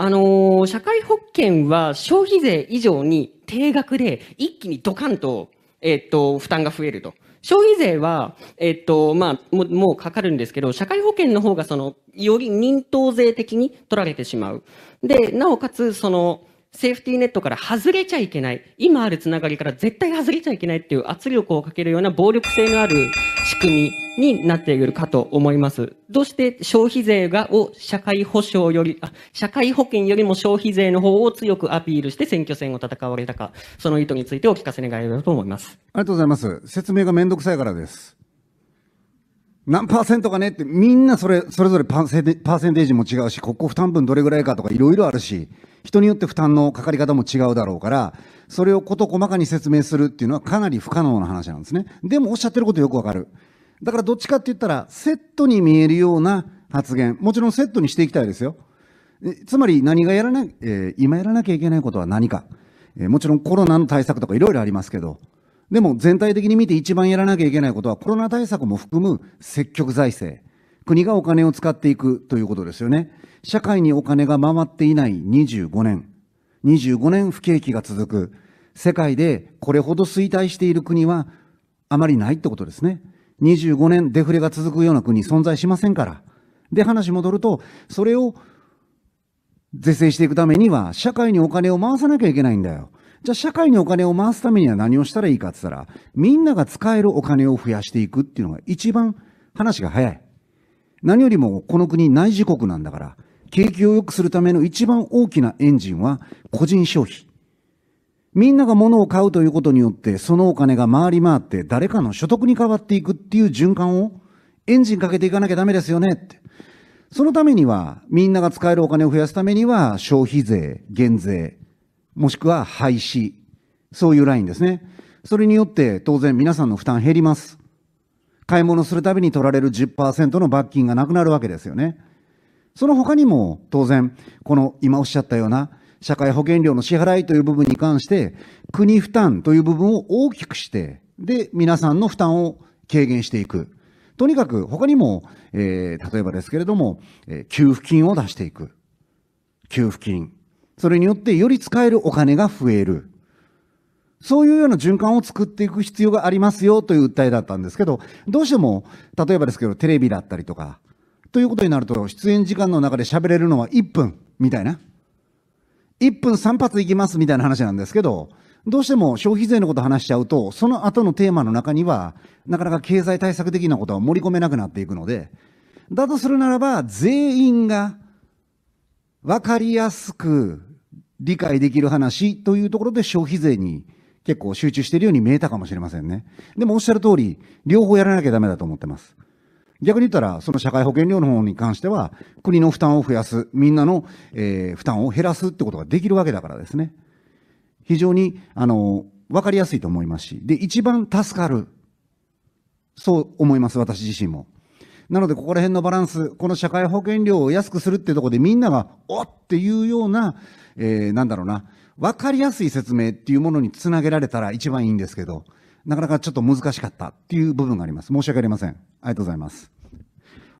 あのー、社会保険は消費税以上に定額で一気にドカンと、えっと、負担が増えると。消費税は、えっと、まあ、ももうかかるんですけど、社会保険の方がその、より認当税的に取られてしまう。で、なおかつ、その、セーフティーネットから外れちゃいけない。今あるつながりから絶対外れちゃいけないっていう圧力をかけるような暴力性のある仕組みになっているかと思います。どうして消費税がを社会保障より、あ、社会保険よりも消費税の方を強くアピールして選挙戦を戦われたか、その意図についてお聞かせ願えればと思います。ありがとうございます。説明がめんどくさいからです。何パーセントかねって、みんなそれ、それぞれパーセンテージも違うし、ここ負担分どれぐらいかとかいろいろあるし、人によって負担のかかり方も違うだろうから、それを事細かに説明するっていうのはかなり不可能な話なんですね。でもおっしゃってることよくわかる。だからどっちかって言ったら、セットに見えるような発言。もちろんセットにしていきたいですよ。つまり何がやらな、えー、今やらなきゃいけないことは何か。えー、もちろんコロナの対策とかいろいろありますけど、でも全体的に見て一番やらなきゃいけないことはコロナ対策も含む積極財政。国がお金を使っていくということですよね。社会にお金が回っていない25年。25年不景気が続く。世界でこれほど衰退している国はあまりないってことですね。25年デフレが続くような国存在しませんから。で、話戻ると、それを是正していくためには、社会にお金を回さなきゃいけないんだよ。じゃあ社会にお金を回すためには何をしたらいいかって言ったら、みんなが使えるお金を増やしていくっていうのが一番話が早い。何よりもこの国内事国なんだから、景気を良くするための一番大きなエンジンは個人消費。みんなが物を買うということによって、そのお金が回り回って誰かの所得に変わっていくっていう循環をエンジンかけていかなきゃダメですよねって。そのためには、みんなが使えるお金を増やすためには、消費税、減税、もしくは廃止、そういうラインですね。それによって当然皆さんの負担減ります。買い物するたびに取られる10%の罰金がなくなるわけですよね。その他にも当然、この今おっしゃったような社会保険料の支払いという部分に関して、国負担という部分を大きくして、で、皆さんの負担を軽減していく。とにかく他にも、えー、例えばですけれども、えー、給付金を出していく。給付金。それによってより使えるお金が増える。そういうような循環を作っていく必要がありますよという訴えだったんですけど、どうしても、例えばですけど、テレビだったりとか、ということになると、出演時間の中で喋れるのは1分みたいな。1分3発いきますみたいな話なんですけど、どうしても消費税のこと話しちゃうと、その後のテーマの中には、なかなか経済対策的なことは盛り込めなくなっていくので、だとするならば、全員が分かりやすく理解できる話というところで消費税に結構集中しているように見えたかもしれませんね。でもおっしゃる通り、両方やらなきゃダメだと思ってます。逆に言ったら、その社会保険料の方に関しては、国の負担を増やす、みんなの、えー、負担を減らすってことができるわけだからですね。非常に、あの、わかりやすいと思いますし、で、一番助かる。そう思います、私自身も。なので、ここら辺のバランス、この社会保険料を安くするってとこでみんなが、おっていうような、えー、なんだろうな、わかりやすい説明っていうものにつなげられたら一番いいんですけど、なかなかちょっと難しかったっていう部分があります。申し訳ありません。ありがとうございます。